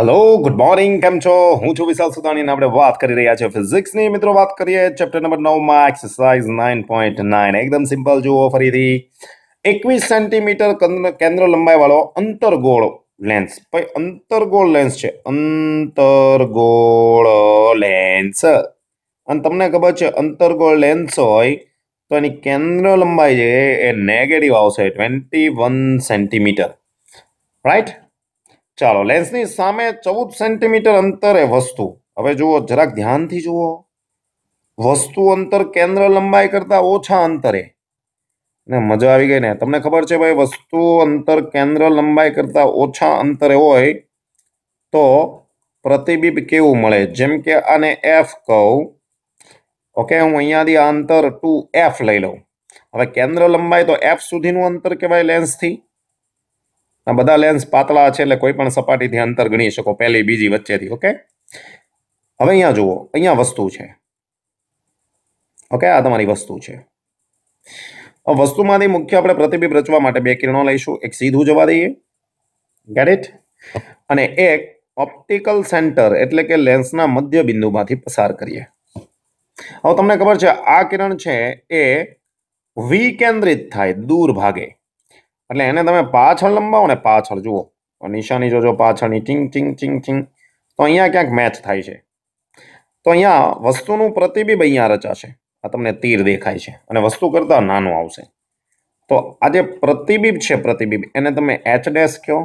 hello good morning કેમ છો હું છું વિશાલ સુદાણી આપણે વાત કરી રહ્યા છીએ ફિઝિક્સની મિત્રો વાત કરીએ ચેપ્ટર નંબર નવમાં એક્સરસાઇઝ નાઇન પોઈન્ટ નાઇન એકદમ સિમ્પલ જુઓ ફરીથી એકવીસ સેન્ટીમીટર કેન્દ્ર લંબાઈવાળો અંતરગોળ લેન્સ ભાઈ અંતરગોળ લેન્સ છે અંતરગોળ લેન્સ અને તમને ખબર છે અંતરગોળ લેન્સ હોય તો એની કેન્દ્ર લંબાઈ છે એ નેગેટિવ આવશે ટ્વેન્ટી વન સેન્ટીમીટર રાઈટ ચાલો લેન્સની સામે ચૌદ સેન્ટીમીટર અંતરે વસ્તુ હવે જુઓ જરાક ધ્યાનથી જુઓ વસ્તુ અંતર કેન્દ્ર લંબાઈ કરતાં ઓછા અંતરે ને મજા આવી ગઈ ને તમને ખબર છે ભાઈ વસ્તુ અંતર કેન્દ્ર લંબાઈ કરતાં ઓછા અંતરે હોય તો પ્રતિબિંબ કેવું મળે જેમ કે આને એફ કહું ઓકે હું અહીંયાથી આ અંતર ટુ એફ લઈ લઉં હવે કેન્દ્ર લંબાઈ તો એફ સુધીનું અંતર કહેવાય લેન્સથી આ બધા લેન્સ પાતળા છે એટલે કોઈ પણ સપાટીથી અંતર ગણી શકો પહેલી બીજી વચ્ચેથી ઓકે હવે અહીંયા જુઓ અહીંયા વસ્તુ છે ઓકે આ તમારી વસ્તુ છે વસ્તુમાંથી મુખ્ય આપણે પ્રતિબિંબ રચવા માટે બે કિરણો લઈશું એક સીધું જવા દઈએ ગેટ ઇટ અને એક ઓપ્ટિકલ સેન્ટર એટલે કે લેન્સના મધ્ય બિંદુમાંથી પસાર કરીએ હવે તમને ખબર છે આ કિરણ છે એ વિકેન્દ્રિત થાય દૂર ભાગે એટલે એને તમે પાછળ લંબાવો ને પાછળ જુઓ નિશાની જોજો પાછળની ટીંગ ટીંગ ચિંગ ચિંગ તો અહીંયા ક્યાંક મેચ થાય છે તો અહીંયા વસ્તુનું પ્રતિબિંબ અહીંયા રચાશે આ તમને તીર દેખાય છે અને વસ્તુ કરતાં નાનું આવશે તો આ જે પ્રતિબિંબ છે પ્રતિબિંબ એને તમે એચ ડેશ કહો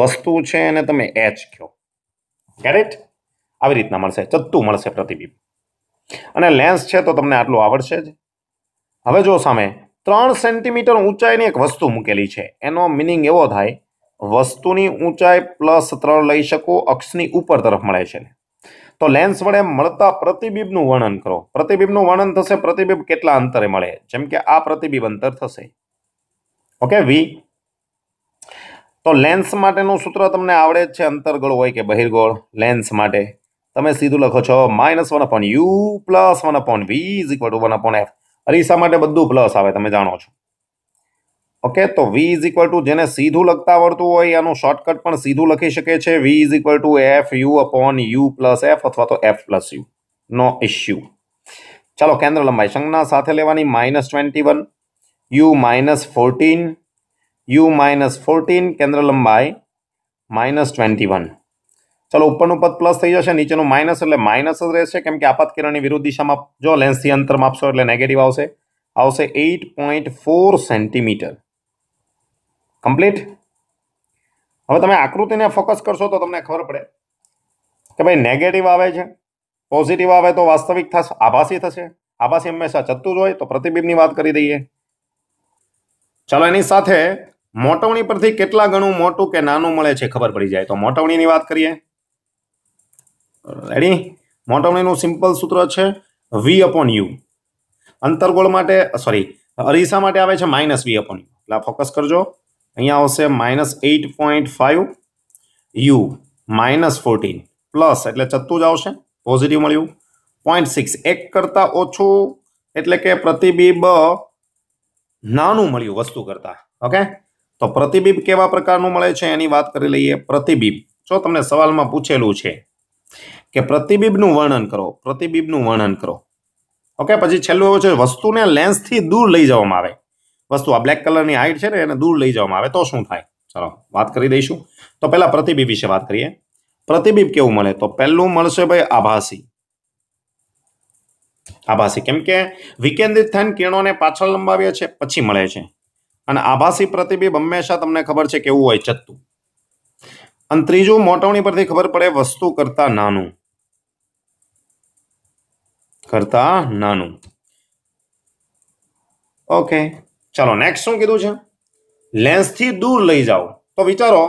વસ્તુ છે એને તમે એચ કહો કેરેટ આવી રીતના મળશે ચત્તું મળશે પ્રતિબિંબ અને લેન્સ છે તો તમને આટલું આવડશે જ હવે જો સામે ત્રણ સેન્ટીમીટર ઊંચાઈની એક વસ્તુ મૂકેલી છે એનો મિનિંગ એવો થાય વસ્તુની ઊંચાઈ પ્લસ ત્રણ લઈ શકો અક્ષની ઉપર તરફ મળે છે તો લેન્સ વડે મળતા પ્રતિબિંબનું વર્ણન કરો પ્રતિબિંબનું વર્ણન થશે પ્રતિબિંબ કેટલા અંતરે મળે જેમ કે આ પ્રતિબિંબ અંતર થશે ઓકે વી તો લેન્સ માટેનું સૂત્ર તમને આવડે જ છે અંતરગોળ હોય કે બહિર્ગોળ લેન્સ માટે તમે સીધું લખો છો minus one upon u plus one upon v is equal to one upon f અરીસા માટે બધું પ્લસ આવે તમે જાણો છો ઓકે તો વી ઇઝ ઇક્વલ ટુ જેને સીધું લખતા આવડતું હોય એનું શોર્ટકટ પણ સીધું લખી શકે છે v is equal to f u upon u plus f અથવા તો f plus u no issue ચાલો કેન્દ્ર લંબાઈ સંજ્ઞા સાથે લેવાની minus twenty one u minus fourteen u minus fourteen કેન્દ્ર લંબાઈ માઇનસ ટ્વેન્ટી વન ચલો ઉપરનું પદ પ્લસ થઈ જશે નીચેનું માઇનસ એટલે માઇનસ જ રહેશે કેમ કે આપાત કિરણની વિરુદ્ધ દિશામાં જો લેન્સથી અંતર માપશો એટલે નેગેટિવ આવશે આવશે eight point four centimetre complete હવે તમે આકૃતિને ફોકસ કરશો તો તમને ખબર પડે કે ભાઈ નેગેટિવ આવે છે પોઝિટિવ આવે તો વાસ્તવિક થશે આભાસી થશે આભાસી હંમેશા ચત્તું જ હોય તો પ્રતિબિંબની વાત કરી દઈએ ચાલો એની સાથે મોટવણી પરથી કેટલા ગણું મોટું કે નાનું મળે છે ખબર પડી જાય તો મોટવણીની વાત કરીએ રેડી મોટોમણીનું સિમ્પલ સૂત્ર છે વી અપોન યુ અંતરગોળ માટે સોરી અરીસા માટે આવે છે માઇનસ વી અપોન યુ એટલે ફોકસ કરજો અહીંયા આવશે minus eight point five u minus fourteen plus એટલે ચત્તું જ આવશે પોઝિટિવ મળ્યું પોઈન્ટ સિક્સ એક કરતાં ઓછું એટલે કે પ્રતિબિંબ નાનું મળ્યું વસ્તુ કરતાં ઓકે તો પ્રતિબિંબ કેવા પ્રકારનું મળે છે એની વાત કરી લઈએ પ્રતિબિંબ જો તમને સવાલમાં પૂછેલું છે કે પ્રતિબિંબનું વર્ણન કરો પ્રતિબિંબનું વર્ણન કરો ઓકે પછી છેલ્લું એવું છે વસ્તુને લેન્સથી દૂર લઈ જવામાં આવે વસ્તુ આ બ્લેક કલરની હાઈટ છે ને એને દૂર લઈ જવામાં આવે તો શું થાય ચલો વાત કરી દઈશું તો પહેલાં પ્રતિબિંબ વિશે વાત કરીએ પ્રતિબિંબ કેવું મળે તો પહેલું મળશે ભાઈ આભાસી આભાસી કેમ કે વિકેન્દ્રિત થઈને કિરણોને પાછળ લંબાવીએ છે પછી મળે છે અને આભાસી પ્રતિબિંબ હંમેશા તમને ખબર છે કેવું હોય ચત્તું અને ત્રીજું મોટવણી પરથી ખબર પડે વસ્તુ કરતાં નાનું કરતા નાનું ઓકે ચાલો નેક્સ્ટ શું કીધું છે લેન્સથી દૂર લઈ જાઓ તો વિચારો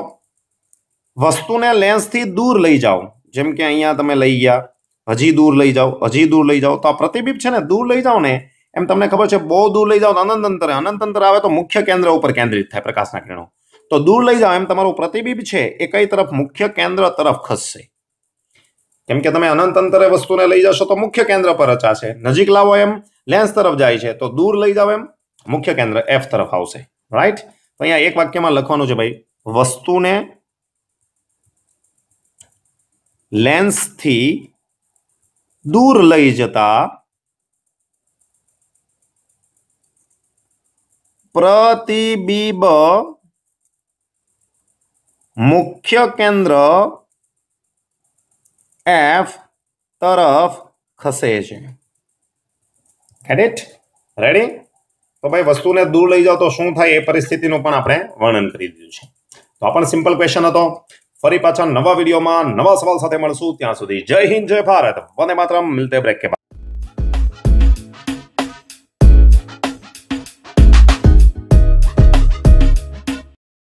વસ્તુને લેન્સથી દૂર લઈ જાઓ જેમ કે અહીંયા તમે લઈ ગયા હજી દૂર લઈ જાઓ હજી દૂર લઈ જાઓ તો આ પ્રતિબિંબ છે ને દૂર લઈ જાઓ ને એમ તમને ખબર છે બહુ દૂર લઈ જાઓ તો અનંત અંતર અનંત અંતર આવે તો મુખ્ય કેન્દ્ર ઉપર કેન્દ્રિત થાય પ્રકાશના કિરણો તો દૂર લઈ જાઓ એમ તમારું પ્રતિબિંબ છે એ કઈ તરફ મુખ્ય કેન્દ્ર તરફ ખસશે કેમ કે તમે અનંત અંતરે વસ્તુને લઈ જશો તો મુખ્ય કેન્દ્ર પર છે નજીક લાવો એમ લેન્સ તરફ જાય છે તો દૂર લઈ જાઓ એમ મુખ્ય કેન્દ્ર એફ તરફ આવશે રાઈટ તો અહીંયા એક વાક્યમાં લખવાનું છે ભાઈ વસ્તુને લેન્સથી દૂર લઈ જતા પ્રતિબિંબ મુખ્ય કેન્દ્ર એફ તરફ ખસે છે એડિટ રેડી તો ભાઈ વસ્તુને દૂર લઈ જાઓ તો શું થાય એ પરિસ્થિતિનું પણ આપણે વર્ણન કરી દીધું છે તો આ પણ સિમ્પલ ક્વેશ્ચન હતો ફરી પાછા નવા વિડીયોમાં નવા સવાલ સાથે મળશું ત્યાં સુધી જય હિન્દ જય ભારત વંદે માત્ર મિલતે બ્રેક કે